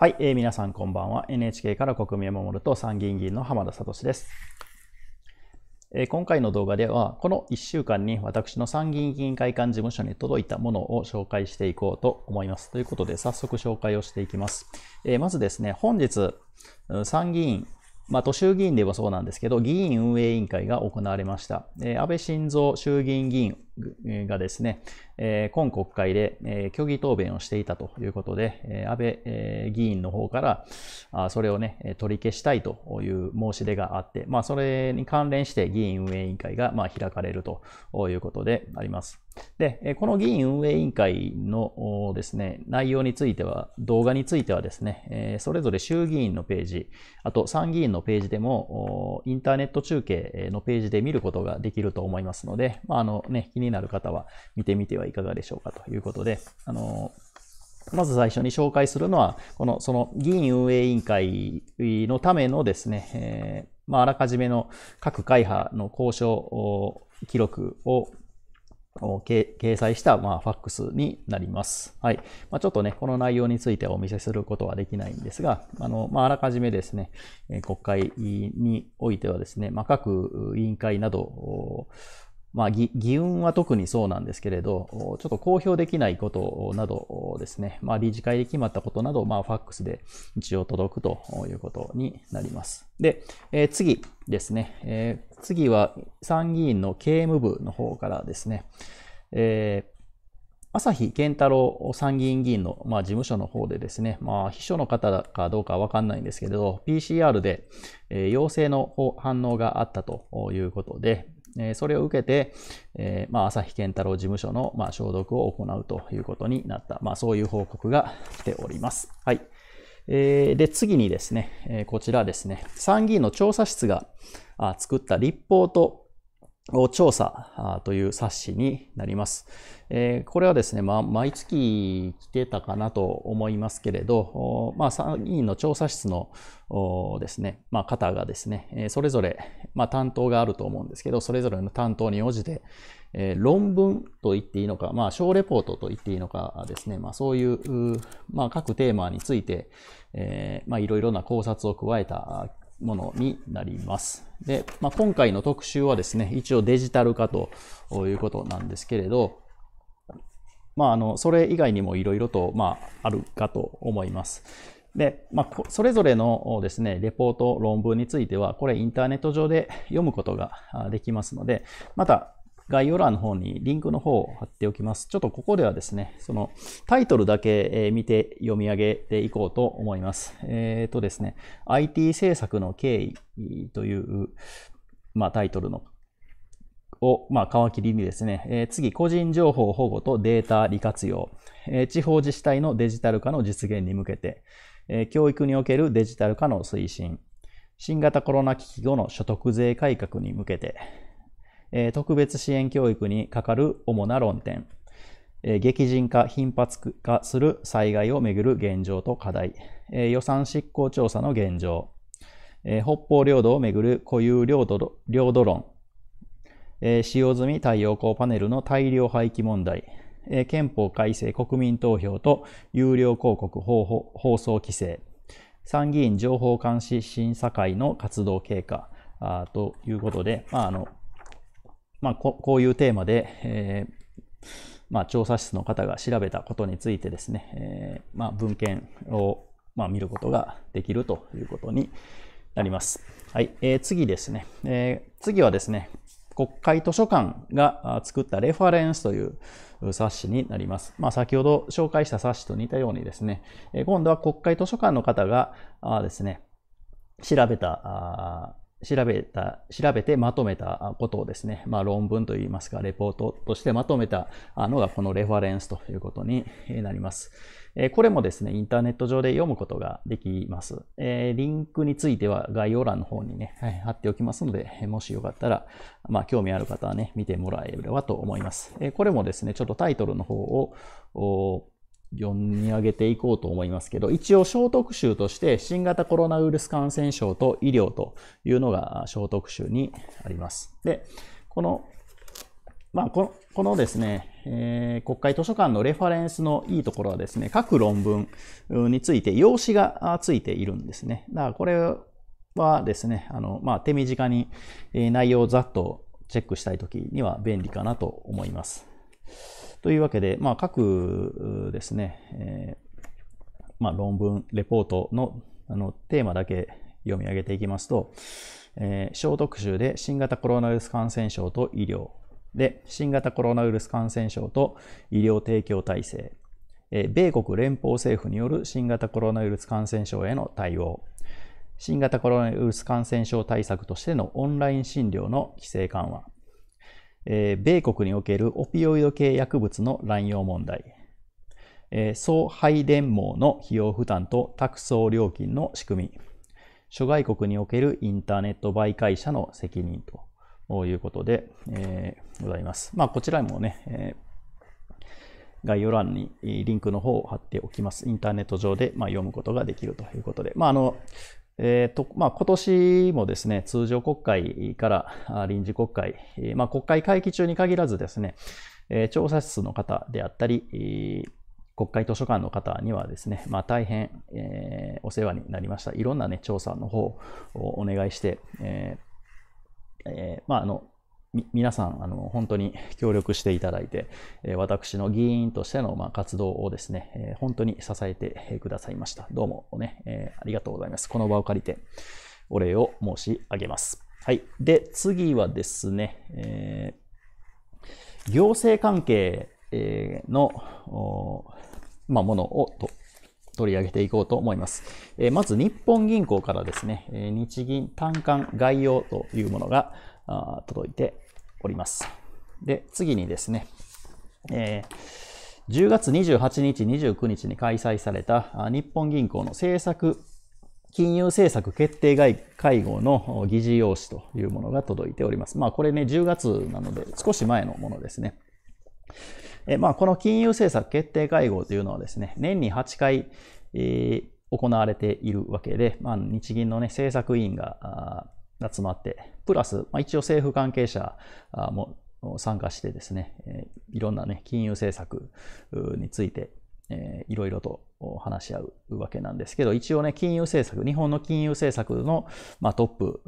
はい、えー、皆さんこんばんは。NHK から国民を守ると参議院議員の浜田聡です。えー、今回の動画では、この1週間に私の参議院議員会館事務所に届いたものを紹介していこうと思います。ということで、早速紹介をしていきます。えー、まずですね、本日、参議院、まあ、都衆議院でもそうなんですけど、議員運営委員会が行われました。え安倍晋三衆議院議員がですね、今国会で虚偽答弁をしていたということで、安倍議員の方からそれをね、取り消したいという申し出があって、まあ、それに関連して議員運営委員会がま開かれるということであります。で、この議員運営委員会のですね、内容については、動画についてはですね、それぞれ衆議院のページ、あと参議院のページでも、インターネット中継のページで見ることができると思いますので、まあ、あのね、気にになる方は見てみてはいかがでしょうかということで、あのまず最初に紹介するのは、この、その議員運営委員会のためのですね、えー、まあ、あらかじめの各会派の交渉記録を掲載した、まあ、ファックスになります。はい。まあ、ちょっとね、この内容についてはお見せすることはできないんですが、あの、まあ、あらかじめですね、国会においてはですね、まあ、各委員会など、まあ、議運は特にそうなんですけれど、ちょっと公表できないことなどですね、まあ、理事会で決まったことなど、まあ、ファックスで一応届くということになります。で、えー、次ですね、えー、次は参議院の刑務部の方からですね、えー朝日健太郎参議院議員の、まあ、事務所の方でですね、まあ、秘書の方かどうかわかんないんですけれど、PCR で、えー、陽性の反応があったということで、えそれを受けて、えまあ、朝日健太郎事務所の、ま消毒を行うということになった、まあ、そういう報告が来ております。はい。えで、次にですね、えこちらですね、参議院の調査室が作った立法と調査という冊子になります。えこれはですね、まあ、毎月来てたかなと思いますけれど、まあ、参議院の調査室のですね、まあ、方がですね、それぞれ、まあ、担当があると思うんですけど、それぞれの担当に応じて、え論文と言っていいのか、まあ、小レポートと言っていいのかですね、まあ、そういう、まあ、各テーマについて、えまあ、いろいろな考察を加えたものになります。で、まあ、今回の特集はですね、一応デジタル化ということなんですけれど、まあ、あのそれ以外にもいろいろと、まあ、あるかと思います。で、まあ、それぞれのですね、レポート、論文については、これインターネット上で読むことができますので、また概要欄の方にリンクの方を貼っておきます。ちょっとここではですね、そのタイトルだけ見て読み上げていこうと思います。えっ、ー、とですね、IT 政策の経緯という、まあ、タイトルのを、まあ、皮切りにですね、えー、次、個人情報保護とデータ利活用、えー、地方自治体のデジタル化の実現に向けて、えー、教育におけるデジタル化の推進、新型コロナ危機後の所得税改革に向けて、え特別支援教育にかかる主な論点、え激甚化、頻発化する災害をめぐる現状と課題、え予算執行調査の現状、え北方領土をめぐる固有領土領土論、え使用済み太陽光パネルの大量廃棄問題、え憲法改正国民投票と有料広告放送規制、参議院情報監視審査会の活動経過ということで、まあ、あのまあ、ここういうテーマで、えー、まあ、調査室の方が調べたことについてですね、えー、まあ、文献を、ま見ることができるということになります。はい、えー、次ですね、えー、次はですね、国会図書館が作ったレファレンスという冊子になります。まあ、先ほど紹介した冊子と似たようにですね、今度は国会図書館の方がですね、調べた調べた、調べてまとめたことをですね、まあ、論文といいますか、レポートとしてまとめたのがこのレファレンスということになります。これもですね、インターネット上で読むことができます。リンクについては概要欄の方にね、貼っておきますので、もしよかったら、まあ、興味ある方はね、見てもらえればと思います。これもですね、ちょっとタイトルの方を、読み上げていこうと思いますけど、一応小特集として新型コロナウイルス感染症と医療というのが小特集にあります。で、この、まあ、このこのですね、えー、国会図書館のレファレンスのいいところはですね、各論文について用紙がついているんですね。だからこれはですね、あの、まあ、手短に内容をざっとチェックしたいときには便利かなと思います。というわけで、まあ、各ですね、えー、まあ、論文、レポートのあのテーマだけ読み上げていきますと、えー、小特集で新型コロナウイルス感染症と医療。で、新型コロナウイルス感染症と医療提供体制。えー、米国連邦政府による新型コロナウイルス感染症への対応。新型コロナウイルス感染症対策としてのオンライン診療の規制緩和。えー、米国におけるオピオイド系薬物の乱用問題、えー、総配電網の費用負担と託送料金の仕組み、諸外国におけるインターネット媒介者の責任ということで、えー、ございます。まあ、こちらもね、えー、概要欄にリンクの方を貼っておきます。インターネット上で、まあ、読むことができるということで、まあ、あのえーとまあ、今年もですね、通常国会から臨時国会、まあ、国会会期中に限らずですね、えー、調査室の方であったり、え国会図書館の方にはですね、まあ、大変、えー、お世話になりました。いろんな、ね、調査の方をお願いして、えーえー、まあ、あの皆さん、あの、本当に協力していただいて、え私の議員としての、ま活動をですね、え本当に支えてくださいました。どうもね、えありがとうございます。この場を借りて、お礼を申し上げます。はい。で、次はですね、えー、行政関係の、まあ、ものをと取り上げていこうと思います。えまず、日本銀行からですね、日銀短観概要というものがあ届いております。で、次にですね、えー、10月28日、29日に開催された日本銀行の政策、金融政策決定会合の議事要旨というものが届いております。まあこれね、10月なので少し前のものですね。えまあ、この金融政策決定会合というのはですね、年に8回、えー、行われているわけで、まあ、日銀の、ね、政策委員が集まって、プラス、まあ、一応政府関係者も参加してですね、いろんなね、金融政策について、えいろいろと話し合うわけなんですけど、一応ね、金融政策、日本の金融政策の、まあ、トップ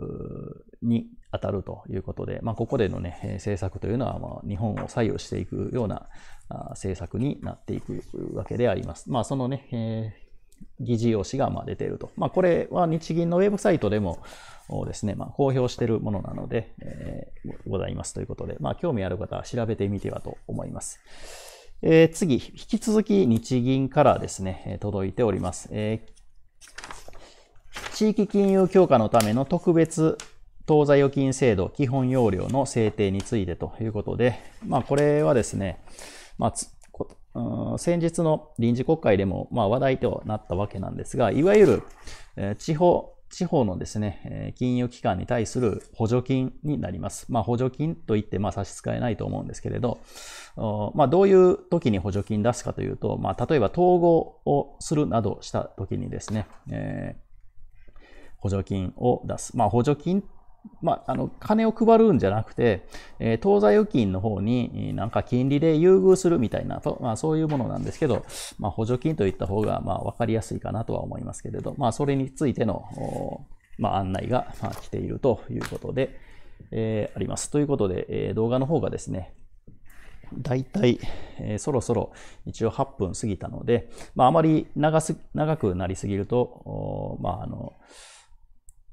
に当たるということで、まあ、ここでのね、政策というのは、まあ、日本を左右していくような政策になっていくわけであります。まあ、そのね、え議事用紙がま出ていると。まあ、これは日銀のウェブサイトでもですね、まあ、公表しているものなので、えー、ございますということで、まあ、興味ある方は調べてみてはと思います。えー、次、引き続き日銀からですね、届いております。えー、地域金融強化のための特別当座預金制度基本要領の制定についてということで、まあ、これはですね、まあ、う先日の臨時国会でも、まあ、話題となったわけなんですが、いわゆる、え地方、地方のですね、金融機関に対する補助金になります。まあ、補助金といって、まあ、差し支えないと思うんですけれど、まあ、どういう時に補助金出すかというと、まあ、例えば統合をするなどした時にですね、えー、補助金を出す。まあ、補助金まあ、あの、金を配るんじゃなくて、えー、東西預金の方になんか金利で優遇するみたいな、とまあ、そういうものなんですけど、まあ、補助金といった方が、まあ、わかりやすいかなとは思いますけれど、まあ、それについての、まあ、案内が、まあ、来ているということで、えー、あります。ということで、えー、動画の方がですね、大体、えー、そろそろ一応8分過ぎたので、まあ、あまり長す長くなりすぎると、まあ、あの、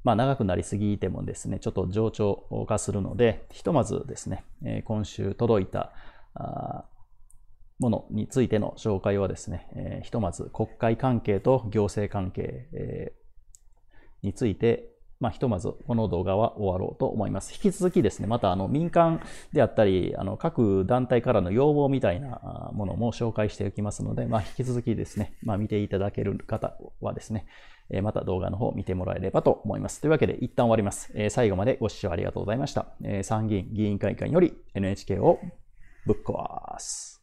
まあ、長くなりすぎてもですね、ちょっと冗長化するので、ひとまずですね、え今週届いたものについての紹介はですね、えひとまず国会関係と行政関係、についてまあ、ひとまずこの動画は終わろうと思います。引き続きですね、またあの民間であったり、あの各団体からの要望みたいなものも紹介しておきますので、まあ、引き続きですね、まあ、見ていただける方はですね、また動画の方見てもらえればと思います。というわけで一旦終わります。最後までご視聴ありがとうございました。参議院議員会館より NHK をぶっ壊す。